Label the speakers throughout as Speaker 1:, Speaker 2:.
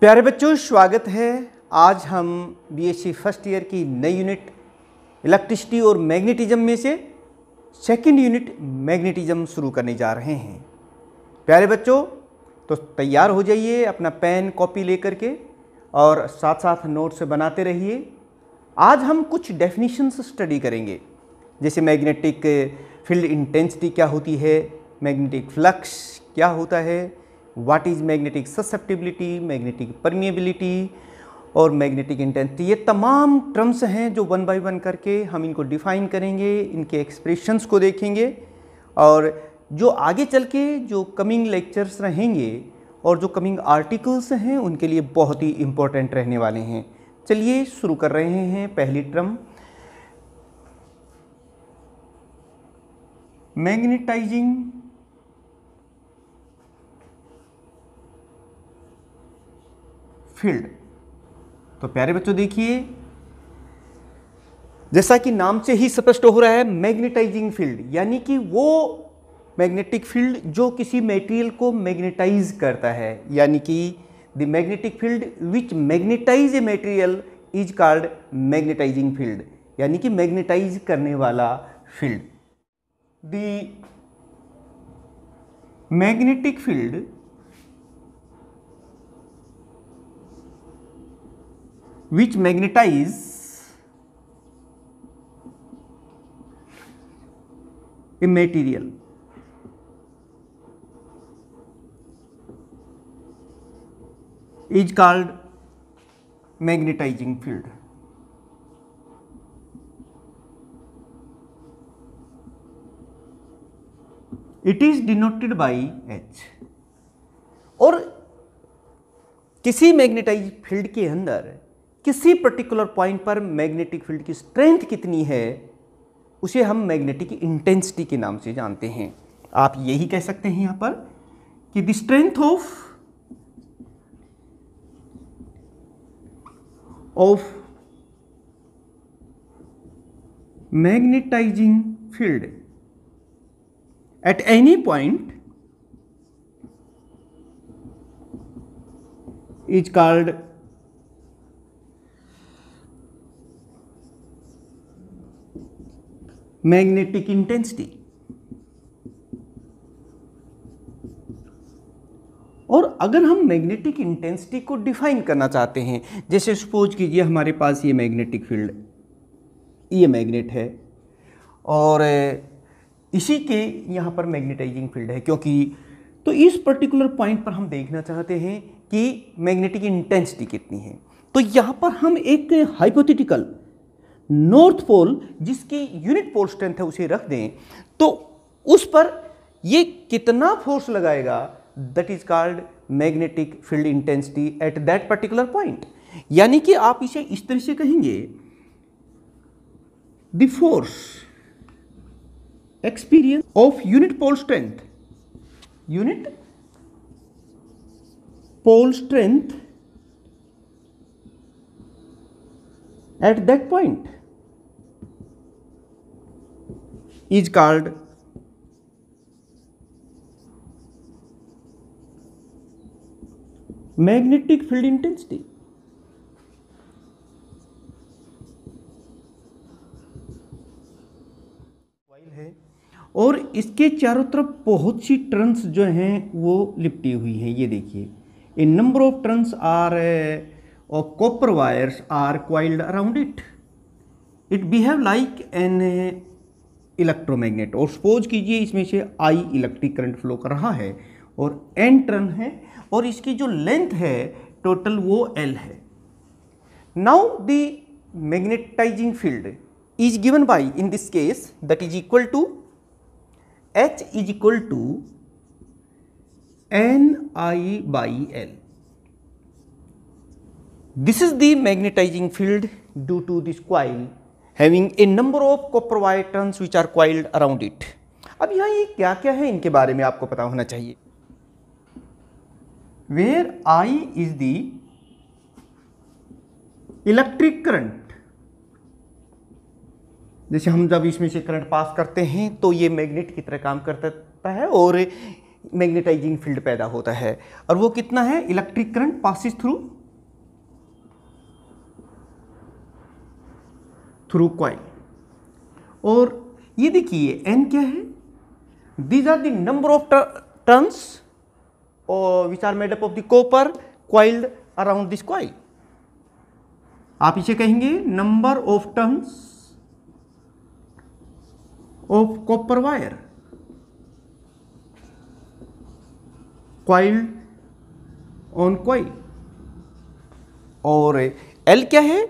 Speaker 1: प्यारे बच्चों स्वागत है आज हम बीएससी फर्स्ट ईयर की नई यूनिट इलेक्ट्रिसिटी और मैग्नेटिज्म में से सेकंड यूनिट मैग्नेटिज्म शुरू करने जा रहे हैं प्यारे बच्चों तो तैयार हो जाइए अपना पेन कॉपी लेकर के और साथ साथ नोट्स बनाते रहिए आज हम कुछ डेफिनेशंस स्टडी करेंगे जैसे मैग्नेटिक फील्ड इंटेंसिटी क्या होती है मैग्नेटिक फ्लक्स क्या होता है what is magnetic susceptibility magnetic permeability और मैग्नेटिक इंटेंसिटी ये तमाम टर्म्स हैं जो वन बाय वन करके हम इनको डिफ़ाइन करेंगे इनके एक्सप्रेशंस को देखेंगे और जो आगे चल के जो कमिंग लेक्चर्स रहेंगे और जो कमिंग आर्टिकल्स हैं उनके लिए बहुत ही इम्पोर्टेंट रहने वाले हैं चलिए शुरू कर रहे हैं पहली टर्म मैग्नेटाइजिंग फील्ड तो प्यारे बच्चों देखिए जैसा कि नाम से ही स्पष्ट हो रहा है मैग्नेटाइजिंग फील्ड यानी कि वो मैग्नेटिक फील्ड जो किसी मेटेरियल को मैग्नेटाइज करता है यानी कि the magnetic field which magnetize a material is called magnetizing field यानी कि मैग्नेटाइज करने वाला field the magnetic field which magnetize a material. is called magnetizing field. It is denoted by H. और किसी मैग्नेटाइज फील्ड के अंदर किसी particular point पर मैग्नेटिक फील्ड की स्ट्रेंथ कितनी है उसे हम मैग्नेटिक इंटेंसिटी के नाम से जानते हैं आप यही कह सकते हैं यहां पर कि the strength of of magnetizing field at any point is called magnetic intensity और अगर हम मैग्नेटिक इंटेंसिटी को डिफाइन करना चाहते हैं जैसे सपोज कीजिए हमारे पास ये मैग्नेटिक फील्ड ये मैग्नेट है और इसी के यहाँ पर मैग्नेटाइजिंग फील्ड है क्योंकि तो इस पर्टिकुलर पॉइंट पर हम देखना चाहते हैं कि मैग्नेटिक इंटेंसिटी कितनी है तो यहाँ पर हम एक हाइपोथेटिकल नॉर्थ पोल जिसकी यूनिट पोल स्ट्रेंथ है उसे रख दें तो उस पर ये कितना फोर्स लगाएगा that is called magnetic field intensity at that particular point यानी कि आप इसे इस तरह से कहेंगे the force experience of unit pole strength unit pole strength at that point is called magnetic field intensity है और इसके चारों तरफ बहुत सी ट्रंस जो हैं वो लिपटी हुई हैं ये देखिए a number of turns are और copper wires are coiled around it it behave like an electromagnet और सपोज कीजिए इसमें से आई इलेक्ट्रिक करंट फ्लो कर रहा है और एन टर्न है और इसकी जो लेंथ है टोटल वो एल है now the magnetizing field is given by in this case that is equal to H is equal to N I by L this is the magnetizing field due to this coil having a number of copper wire turns which are coiled around it. अब यहाँ ये क्या क्या है इनके बारे में आपको पता होना चाहिए where I is the electric current जैसे हम जब इसमें से करंट पास करते हैं तो ये मैग्नेट की तरह काम करता है और मैग्नेटाइजिंग फील्ड पैदा होता है और वो कितना है electric current passes through through coil और ये देखिए एन क्या है these are number number of turns which are made up of the copper coiled around this coil आप इसे कहेंगे number of turns of copper wire coiled on coil और L क्या है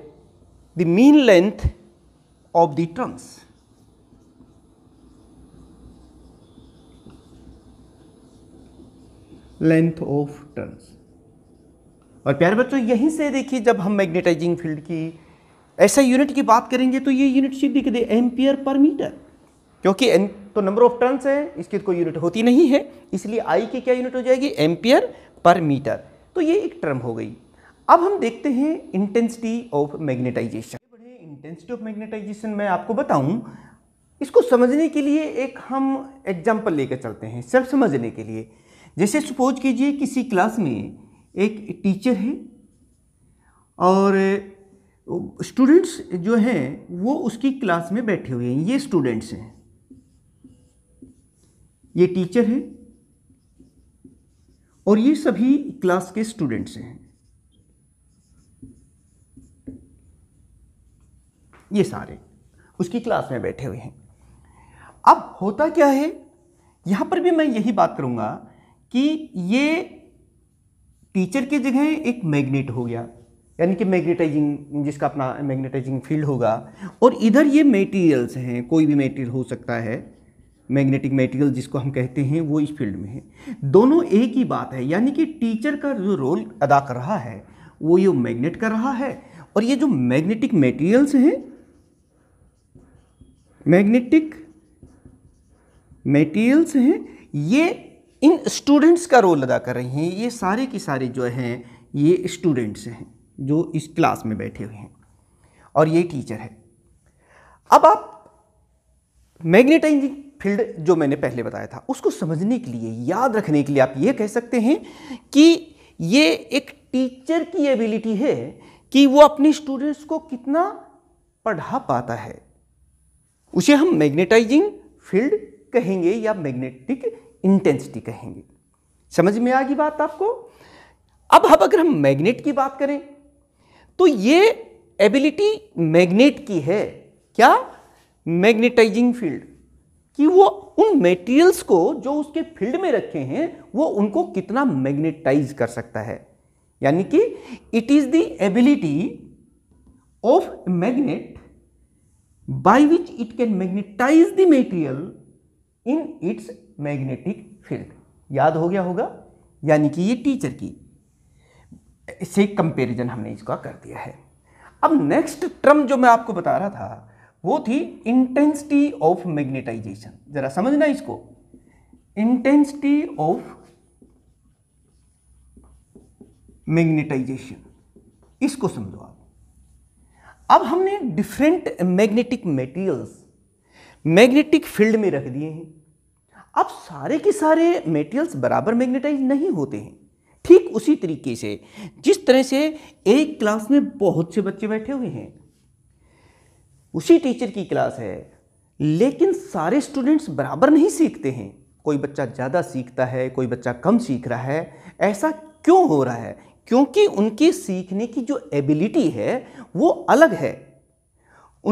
Speaker 1: the mean length of the trunks. Length of turns और प्यारे बच्चों यहीं से देखिए जब हम मैग्नेटाइजिंग फील्ड की ऐसा यूनिट की बात करेंगे तो ये यूनिट सीधी दिख दे एम्पियर पर मीटर क्योंकि एन तो नंबर ऑफ टर्न्स है इसकी तो कोई यूनिट होती नहीं है इसलिए आई की क्या यूनिट हो जाएगी एम्पियर पर मीटर तो ये एक टर्म हो गई अब हम देखते हैं intensity of magnetization intensity of magnetization मैं आपको बताऊं इसको समझने के लिए एक हम एग्जाम्पल लेकर चलते हैं सिर्फ समझने के लिए जैसे सपोज कीजिए किसी क्लास में एक टीचर है और स्टूडेंट्स जो हैं वो उसकी क्लास में बैठे हुए हैं ये स्टूडेंट्स हैं ये टीचर है और ये सभी क्लास के स्टूडेंट्स हैं ये सारे उसकी क्लास में बैठे हुए हैं अब होता क्या है यहाँ पर भी मैं यही बात करूँगा कि ये टीचर की जगह एक मैग्नेट हो गया यानी कि मैग्नेटाइजिंग जिसका अपना मैग्नेटाइजिंग फील्ड होगा और इधर ये मटेरियल्स हैं कोई भी मटेरियल हो सकता है मैग्नेटिक मटेरियल जिसको हम कहते हैं वो इस फील्ड में है दोनों एक ही बात है यानी कि टीचर का जो रोल अदा कर रहा है वो ये मैग्नेट कर रहा है और ये जो मैग्नेटिक मटेरियल्स हैं मैग्नेटिक मेटीरियल्स हैं ये इन स्टूडेंट्स का रोल अदा कर रही हैं ये सारे के सारे जो हैं ये स्टूडेंट्स हैं जो इस क्लास में बैठे हुए हैं और ये टीचर है अब आप मैग्नेटाइजिंग फील्ड जो मैंने पहले बताया था उसको समझने के लिए याद रखने के लिए आप ये कह सकते हैं कि ये एक टीचर की एबिलिटी है कि वो अपने स्टूडेंट्स को कितना पढ़ा पाता है उसे हम मैग्नेटाइजिंग फील्ड कहेंगे या मैग्नेटिक इंटेंसिटी कहेंगे समझ में आ गई बात आपको अब हम अगर हम मैग्नेट की बात करें तो ये एबिलिटी मैग्नेट की है क्या मैग्नेटाइजिंग फील्ड कि वो उन मटेरियल्स को जो उसके फील्ड में रखे हैं वो उनको कितना मैग्नेटाइज कर सकता है यानी कि it is the ability of magnet by which it can magnetize the material in its magnetic field याद हो गया होगा यानी कि ये टीचर की से कंपेरिजन हमने इसका कर दिया है अब नेक्स्ट टर्म जो मैं आपको बता रहा था वो थी इंटेंसिटी ऑफ मैग्नेटाइजेशन जरा समझना इसको इंटेंसिटी ऑफ मैग्नेटाइजेशन इसको समझो आप अब हमने different magnetic materials magnetic field में रख दिए हैं अब सारे के सारे मेटीरियल्स बराबर मैग्नेटाइज नहीं होते हैं ठीक उसी तरीके से जिस तरह से एक क्लास में बहुत से बच्चे बैठे हुए हैं उसी टीचर की क्लास है लेकिन सारे स्टूडेंट्स बराबर नहीं सीखते हैं कोई बच्चा ज़्यादा सीखता है कोई बच्चा कम सीख रहा है ऐसा क्यों हो रहा है क्योंकि उनकी सीखने की जो एबिलिटी है वो अलग है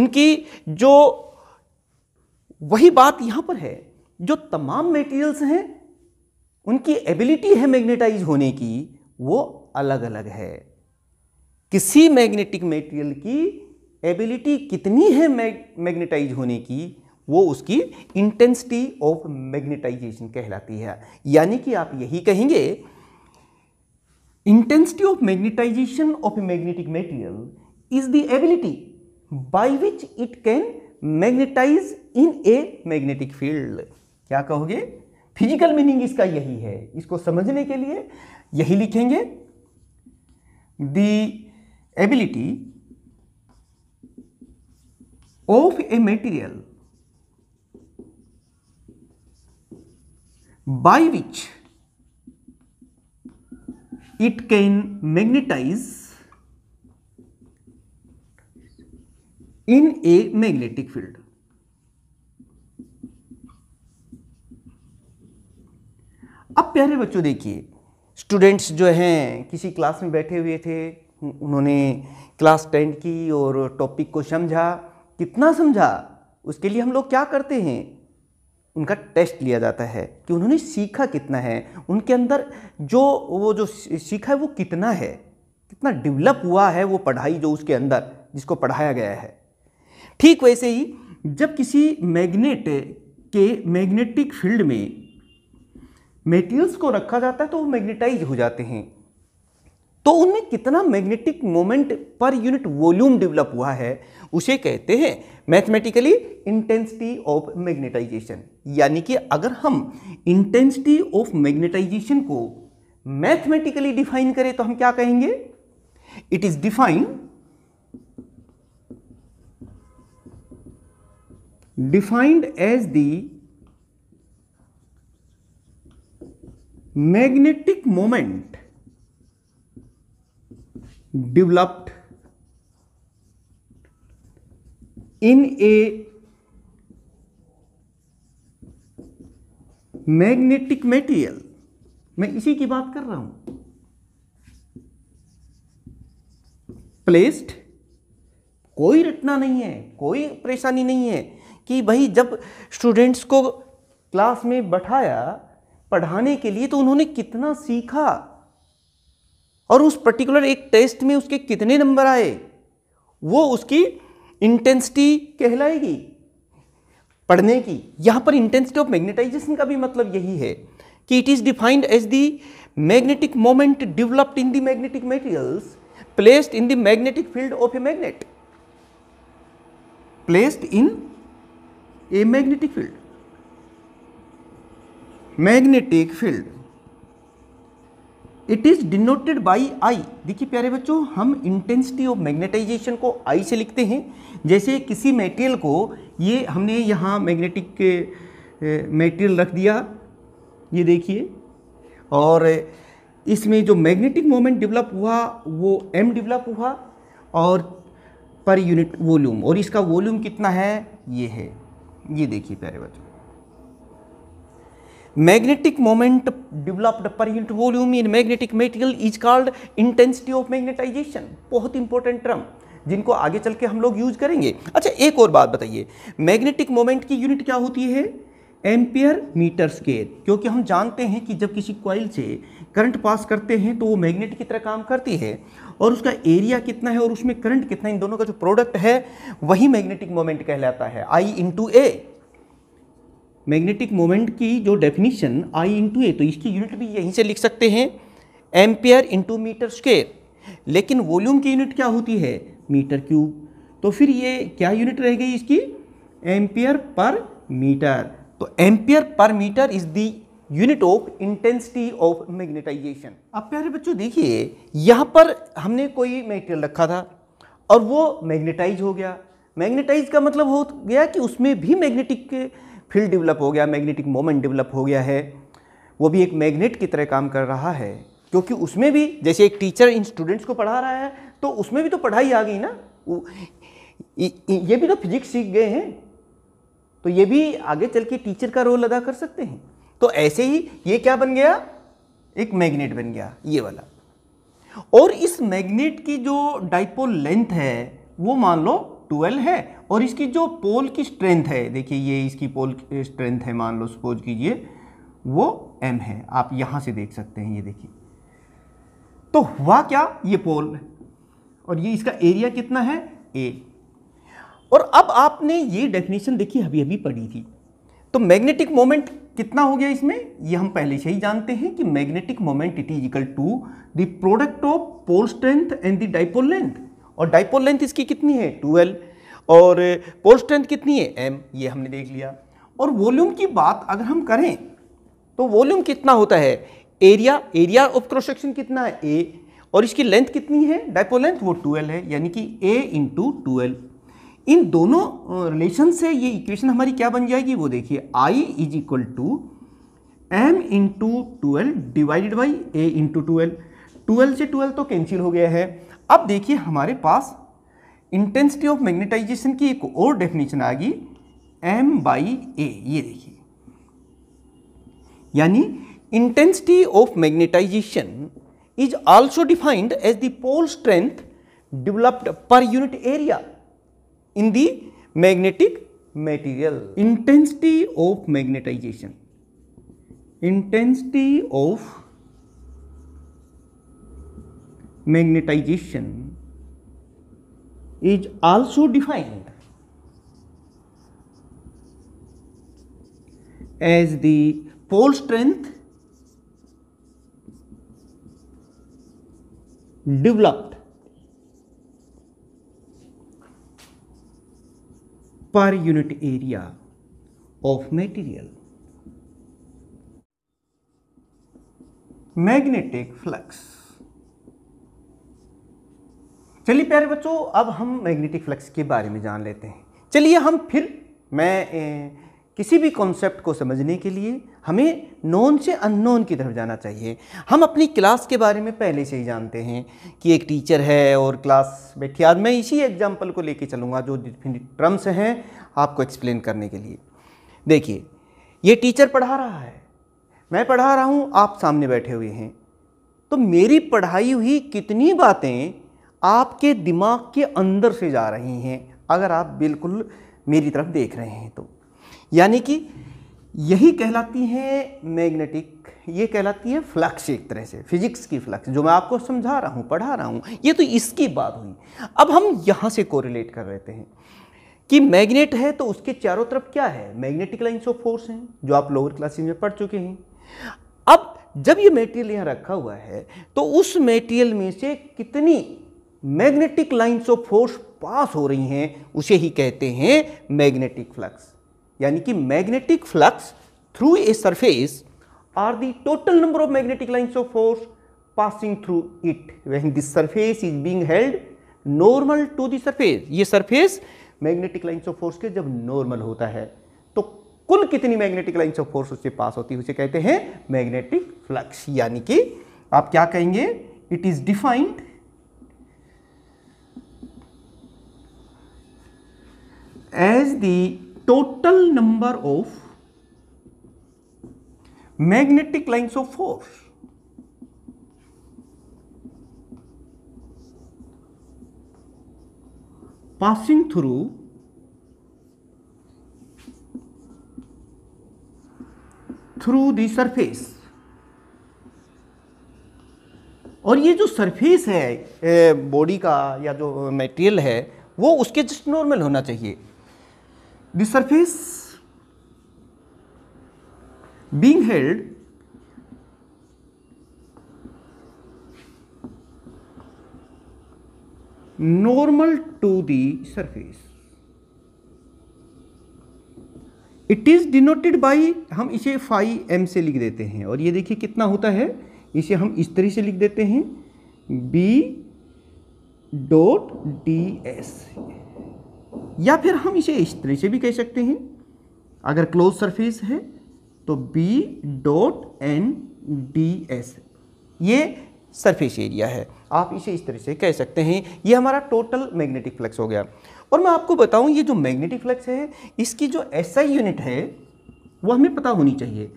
Speaker 1: उनकी जो वही बात यहाँ पर है जो तमाम मटेरियल्स हैं उनकी एबिलिटी है मैग्नेटाइज होने की वो अलग अलग है किसी मैग्नेटिक मटेरियल की एबिलिटी कितनी है मैग्नेटाइज होने की वो उसकी इंटेंसिटी ऑफ मैग्नेटाइजेशन कहलाती है यानी कि आप यही कहेंगे Intensity of magnetization of a magnetic material is the ability by which it can magnetize in a magnetic field. क्या कहोगे फिजिकल मीनिंग इसका यही है इसको समझने के लिए यही लिखेंगे the ability of a material by which it can magnetize in a magnetic field. अब प्यारे बच्चों देखिए स्टूडेंट्स जो हैं किसी क्लास में बैठे हुए थे उन्होंने क्लास अटेंड की और टॉपिक को समझा कितना समझा उसके लिए हम लोग क्या करते हैं उनका टेस्ट लिया जाता है कि उन्होंने सीखा कितना है उनके अंदर जो वो जो सीखा है वो कितना है कितना डेवलप हुआ है वो पढ़ाई जो उसके अंदर जिसको पढ़ाया गया है ठीक वैसे ही जब किसी मैग्नेट के मैग्नेटिक फील्ड में मेटेरियल्स को रखा जाता है तो वो मैग्नेटाइज हो जाते हैं तो उनमें कितना magnetic moment per unit volume develop हुआ है उसे कहते हैं मैथमेटिकली इंटेंसिटी ऑफ मैग्नेटाइजेशन यानी कि अगर हम इंटेंसिटी ऑफ मैग्नेटाइजेशन को मैथमेटिकली डिफाइन करें तो हम क्या कहेंगे it is define defined as the magnetic moment developed in a magnetic material मैं इसी की बात कर रहा हूं प्लेस्ड कोई रटना नहीं है कोई परेशानी नहीं है कि भाई जब स्टूडेंट्स को क्लास में बैठाया पढ़ाने के लिए तो उन्होंने कितना सीखा और उस पर्टिकुलर एक टेस्ट में उसके कितने नंबर आए वो उसकी इंटेंसिटी कहलाएगी पढ़ने की यहाँ पर इंटेंसिटी ऑफ मैग्नेटाइजेशन का भी मतलब यही है कि it is defined as the magnetic moment developed in the magnetic materials placed in the magnetic field of a magnet placed in a magnetic field magnetic field it is denoted by I देखिए प्यारे बच्चों हम intensity of magnetization को आई से लिखते हैं जैसे किसी मेटेरियल को ये हमने यहाँ मैग्नेटिक मेटेरियल रख दिया ये देखिए और इसमें जो मैग्नेटिक मोमेंट डेवलप हुआ वो एम डेवलप हुआ और पर यूनिट वॉल्यूम और इसका वॉल्यूम कितना है ये है ये देखिए प्यारे बच्चों magnetic moment developed per unit volume in magnetic material is called intensity of magnetization बहुत इंपॉर्टेंट टर्म जिनको आगे चल के हम लोग यूज करेंगे अच्छा एक और बात बताइए मैग्नेटिक मोमेंट की यूनिट क्या होती है एम्पियर मीटर स्केयर क्योंकि हम जानते हैं कि जब किसी कॉइल से करंट पास करते हैं तो वो मैग्नेट की तरह काम करती है और उसका एरिया कितना है और उसमें करंट कितना है इन दोनों का जो प्रोडक्ट है वही मैग्नेटिक मोमेंट कहलाता है I into A magnetic moment की जो डेफिनेशन आई इंटू ए तो इसकी यूनिट भी यहीं से लिख सकते हैं एम्पेयर इंटू मीटर स्क्वेयर लेकिन वॉल्यूम की यूनिट क्या होती है मीटर क्यूब तो फिर ये क्या यूनिट रह गई इसकी एम्पियर पर मीटर तो ampere per metre is the unit of intensity of magnetization अब प्यारे बच्चों देखिए यहाँ पर हमने कोई मेटेरियल रखा था और वो मैग्नेटाइज हो गया मैग्नेटाइज का मतलब हो गया कि उसमें भी मैग्नेटिक फील्ड डेवलप हो गया मैग्नेटिक मोमेंट डेवलप हो गया है वो भी एक मैग्नेट की तरह काम कर रहा है क्योंकि उसमें भी जैसे एक टीचर इन स्टूडेंट्स को पढ़ा रहा है तो उसमें भी तो पढ़ाई आ गई ना ये भी तो फिजिक्स सीख गए हैं तो ये भी आगे चल के टीचर का रोल अदा कर सकते हैं तो ऐसे ही ये क्या बन गया एक मैग्नेट बन गया ये वाला और इस मैग्नेट की जो डाइपोल लेंथ है वो मान लो 12 है और इसकी जो पोल की स्ट्रेंथ है देखिए ये इसकी पोल स्ट्रेंथ है मान लो सपोज कीजिए वो एम है आप यहां से देख सकते हैं ये देखिए तो हुआ क्या ये पोल और ये इसका एरिया कितना है ए और अब आपने ये डेफिनेशन देखी अभी अभी पढ़ी थी तो मैग्नेटिक मोमेंट कितना हो गया इसमें ये हम पहले से ही जानते हैं कि magnetic moment it is equal to the product of pole strength and the dipole length और डाइपोल लेंथ इसकी कितनी है 12 और पोल eh, स्ट्रेंथ कितनी है एम ये हमने देख लिया और वॉल्यूम की बात अगर हम करें तो वॉल्यूम कितना होता है area area of cross section कितना है ए और इसकी लेंथ कितनी है डाइपोल लेंथ वो 12 है यानी कि ए इंटू ट्वेल्व इन दोनों रिलेशन से ये इक्वेशन हमारी क्या बन जाएगी वो देखिए I is equal to M into twelve divided by A into twelve twelve से ट्वेल्व तो कैंसिल हो गया है अब देखिए हमारे पास इंटेंसिटी ऑफ मैग्नेटाइजेशन की एक और डेफिनेशन आ गई एम बाई ए ये देखिए यानी intensity of magnetization is also defined as the pole strength developed per unit area in the magnetic material intensity of magnetization intensity of magnetization is also defined as the pole strength developed per unit area of material. Magnetic flux चलिए प्यारे बच्चों अब हम magnetic flux के बारे में जान लेते हैं चलिए हम फिर मैं ए, किसी भी कॉन्सेप्ट को समझने के लिए हमें नॉन से अननोन की तरफ जाना चाहिए हम अपनी क्लास के बारे में पहले से ही जानते हैं कि एक टीचर है और क्लास बैठी आज मैं इसी एग्जाम्पल को लेके चलूँगा जो डिफिनिट टर्म्स हैं आपको एक्सप्लेन करने के लिए देखिए ये टीचर पढ़ा रहा है मैं पढ़ा रहा हूँ आप सामने बैठे हुए हैं तो मेरी पढ़ाई हुई कितनी बातें आपके दिमाग के अंदर से जा रही हैं अगर आप बिल्कुल मेरी तरफ देख रहे हैं तो यानी कि यही कहलाती है मैग्नेटिक ये कहलाती है फ्लक्स एक तरह से फिजिक्स की फ्लक्स जो मैं आपको समझा रहा हूँ पढ़ा रहा हूँ ये तो इसकी बात हुई अब हम यहाँ से कोरिलेट कर रहे हैं कि मैग्नेट है तो उसके चारों तरफ क्या है मैग्नेटिक लाइन्स ऑफ फोर्स हैं जो आप लोअर क्लासेज में पढ़ चुके हैं अब जब ये मेटेरियल यहाँ रखा हुआ है तो उस मेटेरियल में से कितनी magnetic lines of force pass हो रही हैं उसे ही कहते हैं मैग्नेटिक फ्लक्स यानी कि magnetic flux through a surface are the total number of magnetic lines of force passing through it when this surface is being held normal to surface surface ये surface magnetic lines of force के जब normal होता है तो कुल कितनी magnetic lines of force उससे पास होती है उसे कहते हैं मैग्नेटिक फ्लक्स यानी कि आप क्या कहेंगे it is defined as the total number of magnetic lines of force. passing through through the surface और ये जो सरफेस है बॉडी का या जो मटेरियल है वो उसके जस्ट नॉर्मल होना चाहिए the surface being held normal to the surface. It is denoted by हम इसे फाइव एम से लिख देते हैं और ये देखिए कितना होता है इसे हम इस तरह से लिख देते हैं बी डॉट डी एस या फिर हम इसे इस तरह से भी कह सकते हैं अगर क्लोज सरफेस है तो B dot N D S ये सरफेस एरिया है आप इसे इस तरह से कह सकते हैं ये हमारा टोटल मैग्नेटिक फ्लक्स हो गया और मैं आपको बताऊं ये जो मैग्नेटिक फ्लक्स है इसकी जो एस SI यूनिट है वो हमें पता होनी चाहिए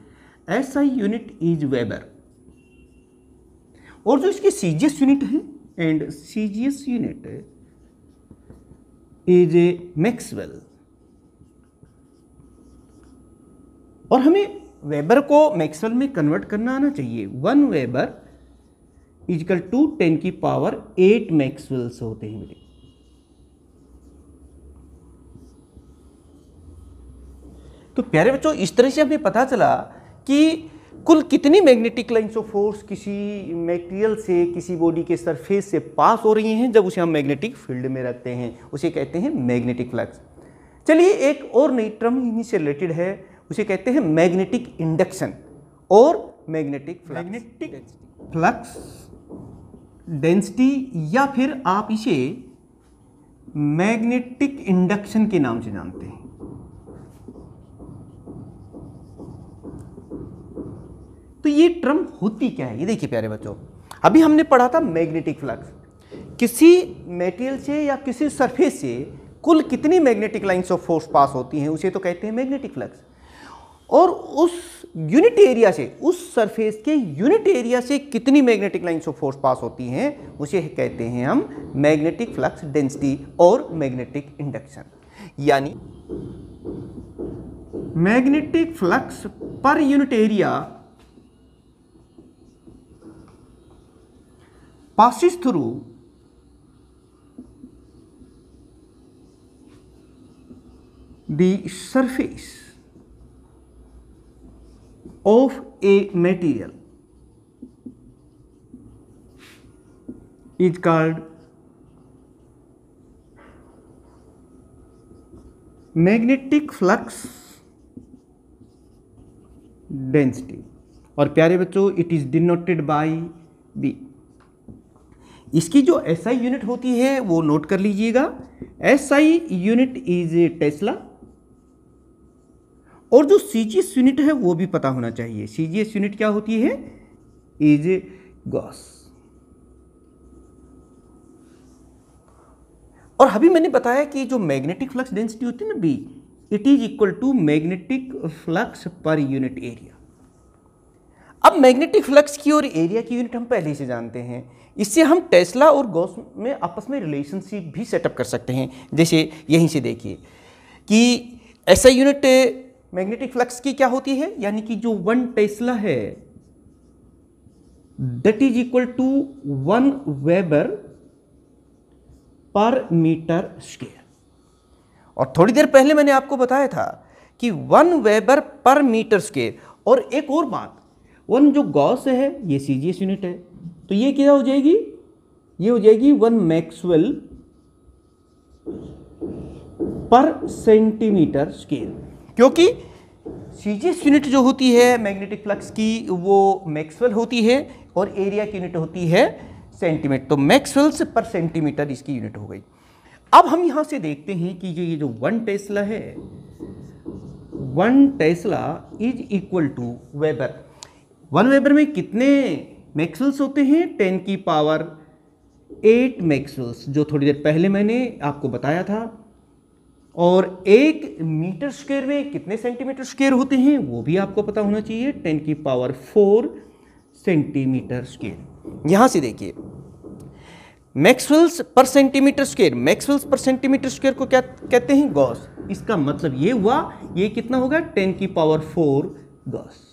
Speaker 1: S SI unit is weber और जो इसकी सी यूनिट है and C unit a maxwell और हमें वेबर को मैक्सवेल में कन्वर्ट करना आना चाहिए one weber is equal to ten की पावर एट मैक्सवेल्स होते हैं मेरे तो प्यारे बच्चों इस तरह से हमें पता चला कि कुल कितनी मैग्नेटिक लाइन्स ऑफ फोर्स किसी मेटेरियल से किसी बॉडी के सरफेस से पास हो रही हैं जब उसे हम मैग्नेटिक फील्ड में रखते हैं उसे कहते हैं मैग्नेटिक फ्लक्स चलिए एक और नई टर्म इन्हीं से रिलेटेड है उसे कहते हैं मैग्नेटिक इंडक्शन और मैग्नेटिक मैग्नेटिक फ्लक्स डेंसिटी या फिर आप इसे मैग्नेटिक इंडक्शन के नाम से जानते हैं तो ये टर्म होती क्या है ये देखिए प्यारे बच्चों अभी हमने पढ़ा था मैग्नेटिक फ्लक्स किसी मेटेरियल से या किसी सरफेस से कुल कितनी magnetic lines of force pass होती हैं उसे तो कहते हैं मैग्नेटिक फ्लक्स और उस यूनिट एरिया से उस सरफेस के यूनिट एरिया से कितनी magnetic lines of force pass होती हैं उसे कहते हैं हम मैग्नेटिक फ्लक्स डेंसिटी और मैग्नेटिक इंडक्शन यानी magnetic flux per unit area passes through the surface of a material is called magnetic flux density और प्यारे बच्चों it is denoted by B इसकी जो एस SI यूनिट होती है वो नोट कर लीजिएगा S SI unit is tesla और जो सी यूनिट है वो भी पता होना चाहिए सी यूनिट क्या होती है इज गॉस और अभी मैंने बताया कि जो मैग्नेटिक फ्लक्स डेंसिटी होती है ना B it is equal to magnetic flux per unit area अब मैग्नेटिक फ्लक्स की और एरिया की यूनिट हम पहले से जानते हैं इससे हम टेस्ला और गौस में आपस में रिलेशनशिप भी सेटअप कर सकते हैं जैसे यहीं से देखिए कि ऐसा यूनिट मैग्नेटिक फ्लक्स की क्या होती है यानी कि जो वन टेस्ला है that is equal to one weber per metre square और थोड़ी देर पहले मैंने आपको बताया था कि one weber per metre square और एक और बात वन जो गॉस है ये सी यूनिट है तो ये क्या हो जाएगी ये हो जाएगी one maxwell per centimetre square क्योंकि सीजीएस यूनिट जो होती है मैग्नेटिक फ्लक्स की वो मैक्सवेल होती है और एरिया की यूनिट होती है सेंटीमीटर तो मैक्सवेल से पर सेंटीमीटर इसकी यूनिट हो गई अब हम यहां से देखते हैं कि ये जो वन टेस्ला है one tesla is equal to weber one weber में कितने मैक्सवेल्स होते हैं टेन की पावर एट मैक्सवेल्स जो थोड़ी देर पहले मैंने आपको बताया था और एक मीटर स्क्वेयर में कितने सेंटीमीटर स्क्वेयर होते हैं वो भी आपको पता होना चाहिए टेन की पावर फोर सेंटीमीटर स्क्वेयर यहाँ से देखिए maxwells per centimetre square maxwells per centimetre square को क्या कहते हैं गॉस इसका मतलब ये हुआ ये कितना होगा टेन की पावर फोर गॉस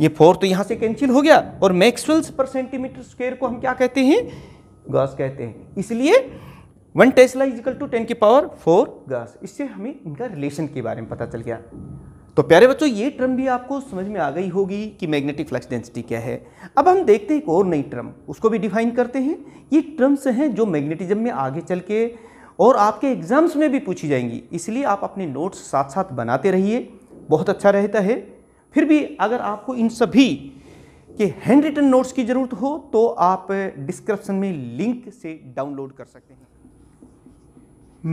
Speaker 1: ये फोर तो यहाँ से कैंसिल हो गया और मैक्सवेल्स पर सेंटीमीटर स्क्वेयर को हम क्या कहते हैं गॉस कहते हैं इसलिए one tesla is equal to ten की पावर फोर गॉस इससे हमें इनका रिलेशन के बारे में पता चल गया तो प्यारे बच्चों ये टर्म भी आपको समझ में आ गई होगी कि मैग्नेटिक फ्लक्स डेंसिटी क्या है अब हम देखते हैं एक और नई टर्म उसको भी डिफाइन करते हैं ये टर्म्स हैं जो मैग्नेटिज्म में आगे चल के और आपके एग्जाम्स में भी पूछी जाएंगी इसलिए आप अपने नोट्स साथ साथ बनाते रहिए बहुत अच्छा रहता है फिर भी अगर आपको इन सभी के हैंड रिटन नोट्स की ज़रूरत हो तो आप डिस्क्रिप्शन में लिंक से डाउनलोड कर सकते हैं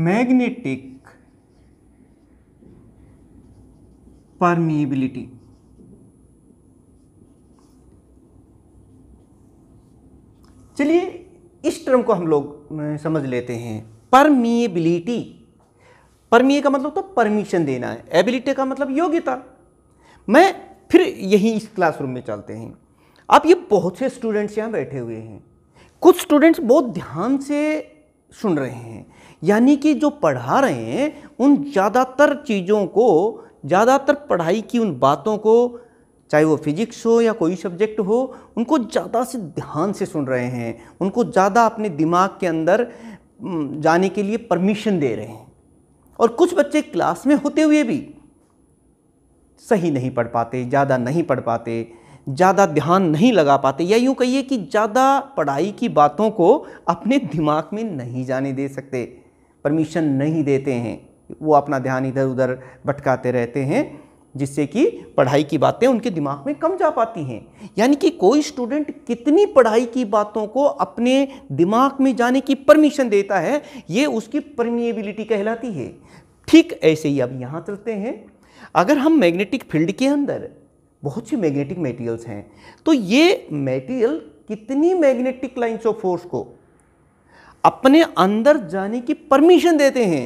Speaker 1: मैग्नेटिक परमिएबिलिटी चलिए इस टर्म को हम लोग समझ लेते हैं परमिएबिलिटी परमिए का मतलब तो परमिशन देना है एबिलिटी का मतलब योग्यता मैं फिर यहीं इस क्लासरूम में चलते हैं आप ये बहुत से स्टूडेंट्स यहाँ बैठे हुए हैं कुछ स्टूडेंट्स बहुत ध्यान से सुन रहे हैं यानी कि जो पढ़ा रहे हैं उन ज़्यादातर चीज़ों को ज़्यादातर पढ़ाई की उन बातों को चाहे वो फिजिक्स हो या कोई सब्जेक्ट हो उनको ज़्यादा से ध्यान से सुन रहे हैं उनको ज़्यादा अपने दिमाग के अंदर जाने के लिए परमिशन दे रहे हैं और कुछ बच्चे क्लास में होते हुए भी सही नहीं पढ़ पाते ज़्यादा नहीं पढ़ पाते ज़्यादा ध्यान नहीं लगा पाते या यूँ कहिए कि ज़्यादा पढ़ाई की बातों को अपने दिमाग में नहीं जाने दे सकते परमिशन नहीं देते हैं वो अपना ध्यान इधर उधर भटकाते रहते हैं जिससे कि पढ़ाई की बातें उनके दिमाग में कम जा पाती हैं यानी कि कोई स्टूडेंट कितनी पढ़ाई की बातों को अपने दिमाग में जाने की परमिशन देता है ये उसकी परमिएबिलिटी कहलाती है ठीक ऐसे ही अब यहाँ चलते हैं अगर हम मैग्नेटिक फील्ड के अंदर बहुत सी मैग्नेटिक मेटीरियल्स हैं तो ये मेटीरियल कितनी मैग्नेटिक लाइन्स ऑफ फोर्स को अपने अंदर जाने की परमिशन देते हैं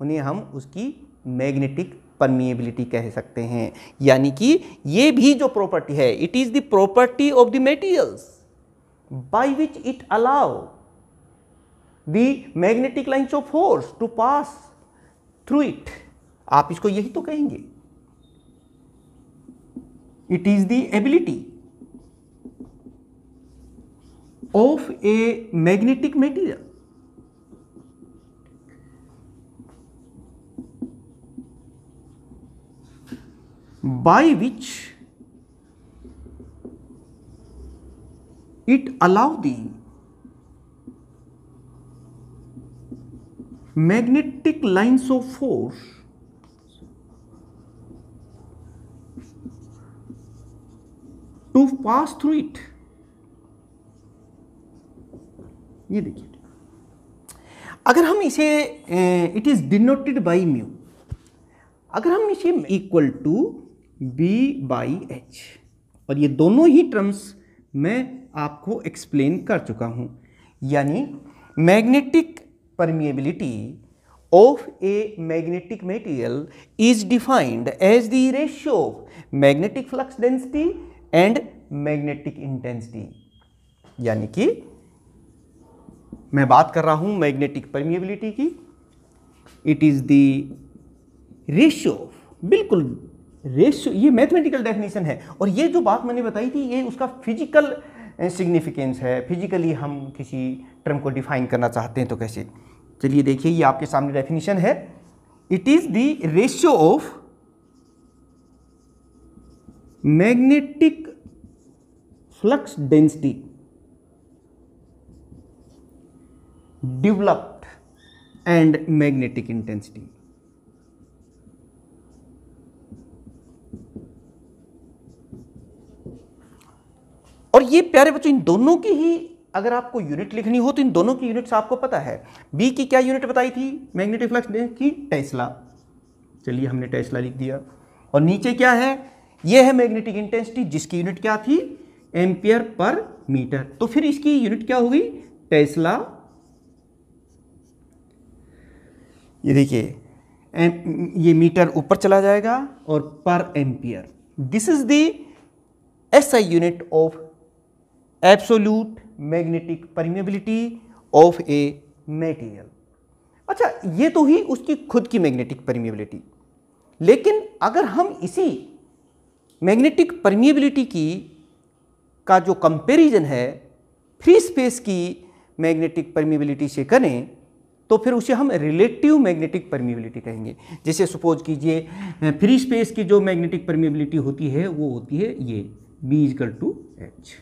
Speaker 1: उन्हें हम उसकी मैग्नेटिक परमिएबिलिटी कह सकते हैं यानी कि ये भी जो प्रॉपर्टी है it is the property of the materials by which it allow the magnetic lines of force to pass through it आप इसको यही तो कहेंगे it is the ability of a magnetic material by which it allow the magnetic lines of force to pass through it ये देखिए अगर हम इसे it is denoted by mu अगर हम इसे equal to B by H और ये दोनों ही टर्म्स मैं आपको एक्सप्लेन कर चुका हूं यानी magnetic permeability of a magnetic material is defined as the ratio of magnetic flux density and magnetic intensity यानी कि मैं बात कर रहा हूं मैग्नेटिक परमिएबिलिटी की इट इज़ द रेशियो बिल्कुल रेशियो ये मैथमेटिकल डेफिनेशन है और ये जो बात मैंने बताई थी ये उसका फिजिकल सिग्निफिकेंस है फिजिकली हम किसी टर्म को डिफाइन करना चाहते हैं तो कैसे चलिए देखिए ये आपके सामने डेफिनेशन है it is the ratio of magnetic flux density developed and magnetic intensity और ये प्यारे बच्चों इन दोनों की ही अगर आपको यूनिट लिखनी हो तो इन दोनों की यूनिट्स आपको पता है बी की क्या यूनिट बताई थी मैग्नेटिक फ्लक्स की टेस्ला चलिए हमने टेस्ला लिख दिया और नीचे क्या है ये है मैग्नेटिक इंटेंसिटी जिसकी यूनिट क्या थी एम्पियर पर मीटर तो फिर इसकी यूनिट क्या होगी टेस्ला ये देखिए ये मीटर ऊपर चला जाएगा और per ampere this is the S I unit of absolute magnetic permeability of a material अच्छा ये तो ही उसकी खुद की मैग्नेटिक परमेबिलिटी लेकिन अगर हम इसी मैग्नेटिक परमिएबिलिटी की का जो कंपैरिजन है फ्री स्पेस की मैग्नेटिक परमिएबिलिटी से करें तो फिर उसे हम रिलेटिव मैग्नेटिक परमिएबिलिटी कहेंगे जैसे सपोज कीजिए फ्री स्पेस की जो मैग्नेटिक परमिएबिलिटी होती है वो होती है ये बी इजकल टू एच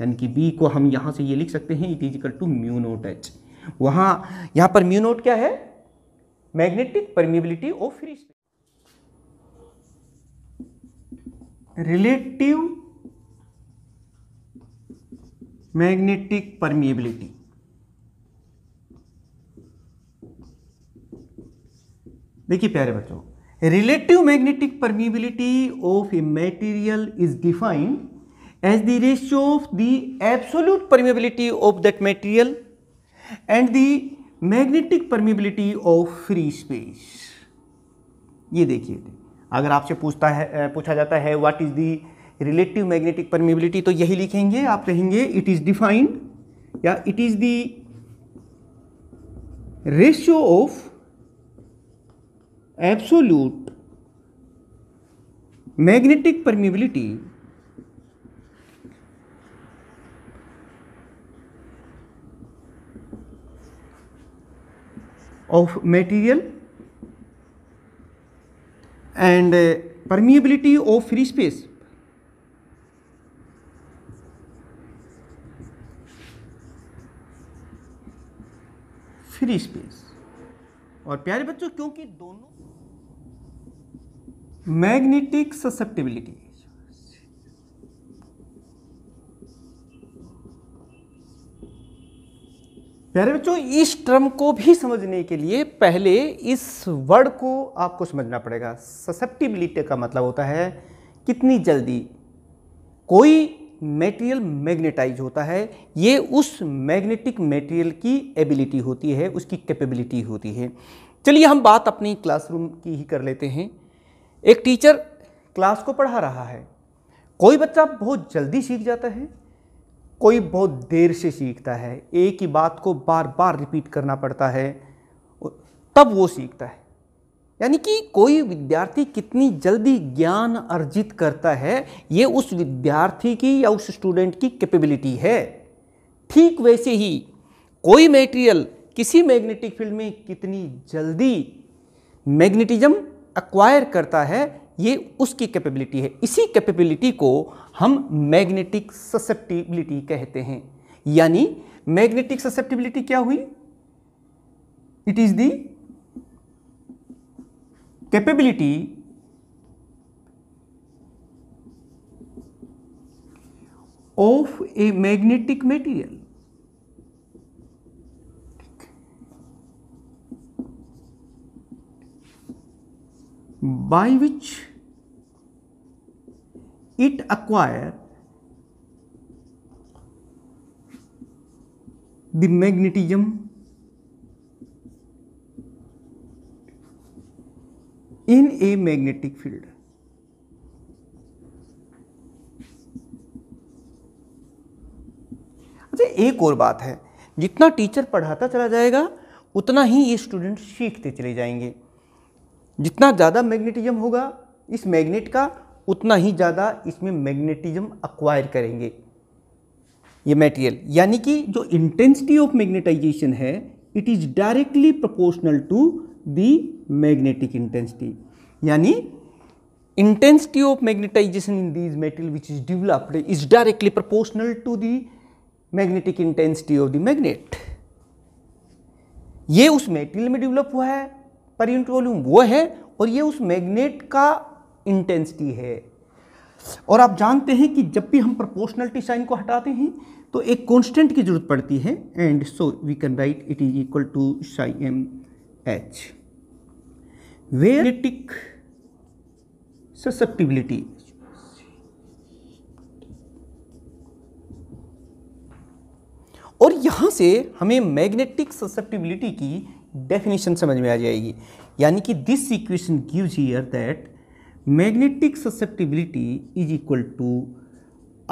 Speaker 1: यानी कि बी को हम यहाँ से ये लिख सकते हैं it is equal to mu naught H वहाँ यहाँ पर म्यू नोट क्या है magnetic permeability of free space relative magnetic permeability देखिए प्यारे बच्चों relative magnetic permeability of a material is defined as the ratio of the absolute permeability of that material and the magnetic permeability of free space ये देखिए अगर आपसे पूछता है पूछा जाता है what is the relative magnetic permeability तो यही लिखेंगे आप कहेंगे इट इज़ डिफाइंड या it is the ratio of absolute magnetic permeability of material and uh, permeability of free space free space और प्यारे बच्चों क्योंकि दोनों मैग्नेटिक ससेप्टिबिलिटी प्यारे बच्चों इस टर्म को भी समझने के लिए पहले इस वर्ड को आपको समझना पड़ेगा ससेप्टिबिलिटी का मतलब होता है कितनी जल्दी कोई मेटेरियल मैग्नेटाइज होता है ये उस मैग्नेटिक मेटेरियल की एबिलिटी होती है उसकी कैपेबिलिटी होती है चलिए हम बात अपनी क्लासरूम की ही कर लेते हैं एक टीचर क्लास को पढ़ा रहा है कोई बच्चा बहुत जल्दी सीख जाता है कोई बहुत देर से सीखता है एक ही बात को बार बार रिपीट करना पड़ता है तब वो सीखता है यानी कि कोई विद्यार्थी कितनी जल्दी ज्ञान अर्जित करता है ये उस विद्यार्थी की या उस स्टूडेंट की कैपेबिलिटी है ठीक वैसे ही कोई मेटेरियल किसी मैग्नेटिक फील्ड में कितनी जल्दी मैग्नेटिज्म एक्वायर करता है ये उसकी कैपेबिलिटी है इसी कैपेबिलिटी को हम मैग्नेटिक ससेप्टिबिलिटी कहते हैं यानी मैग्नेटिक ससेप्टिबिलिटी क्या हुई it is the capability of a magnetic material by which it acquire the magnetism in a magnetic field अच्छा एक और बात है जितना टीचर पढ़ाता चला जाएगा उतना ही ये स्टूडेंट सीखते चले जाएंगे जितना ज़्यादा मैग्नेटिज्म होगा इस मैग्नेट का उतना ही ज़्यादा इसमें मैग्नेटिज्म अक्वायर करेंगे ये मटेरियल यानी कि जो इंटेंसिटी ऑफ मैग्नेटाइजेशन है it is directly proportional to the magnetic intensity यानी intensity of magnetization in these material which is developed is directly proportional to the magnetic intensity of the magnet ये उस material में develop हुआ है पर unit volume वो है और ये उस मैग्नेट का इंटेंसिटी है और आप जानते हैं कि जब भी हम प्रोपोर्शनलिटी साइन को हटाते हैं तो एक कांस्टेंट की जरूरत पड़ती है and so we can write it is equal to psi M H वेटिक ससेप्टिबिलिटी और यहां से हमें मैग्नेटिक ससेप्टिबिलिटी की डेफिनेशन समझ में आ जाएगी यानी कि this equation gives here that magnetic susceptibility is equal to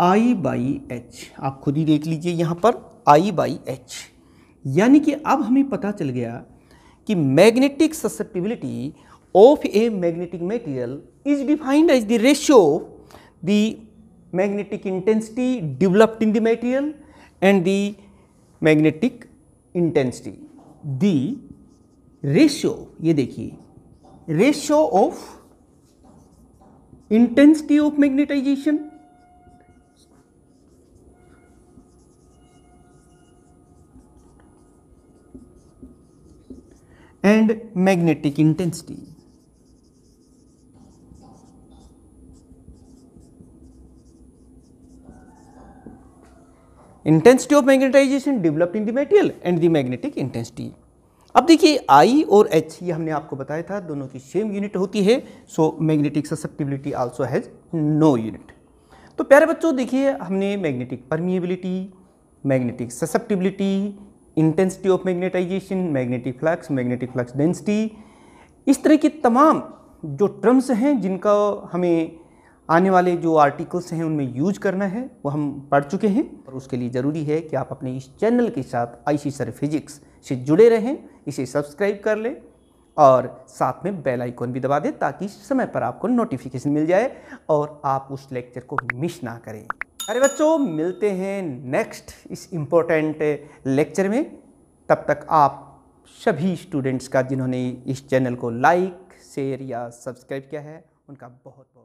Speaker 1: I by H आप खुद ही देख लीजिए यहाँ पर आई बाई एच यानी कि अब हमें पता चल गया कि magnetic susceptibility of a magnetic material is defined as the ratio of the magnetic intensity developed in the material and the magnetic intensity the ratio ये देखिए ratio of intensity of magnetization and magnetic intensity intensity of magnetization developed in the material and the magnetic intensity अब देखिए आई और H ये हमने आपको बताया था दोनों की सेम यूनिट होती है so magnetic susceptibility also has no unit तो प्यारे बच्चों देखिए हमने magnetic permeability magnetic susceptibility intensity of magnetization magnetic flux magnetic flux density इस तरह की तमाम जो टर्म्स हैं जिनका हमें आने वाले जो आर्टिकल्स हैं उनमें यूज करना है वो हम पढ़ चुके हैं और उसके लिए ज़रूरी है कि आप अपने इस चैनल के साथ आई सी सर फिजिक्स से जुड़े रहें इसे सब्सक्राइब कर लें और साथ में बेल आइकॉन भी दबा दें ताकि समय पर आपको नोटिफिकेशन मिल जाए और आप उस लेक्चर को मिस ना करें अरे बच्चों मिलते हैं नेक्स्ट इस इम्पोर्टेंट लेक्चर में तब तक आप सभी स्टूडेंट्स का जिन्होंने इस चैनल को लाइक शेयर या सब्सक्राइब किया है उनका बहुत बहुत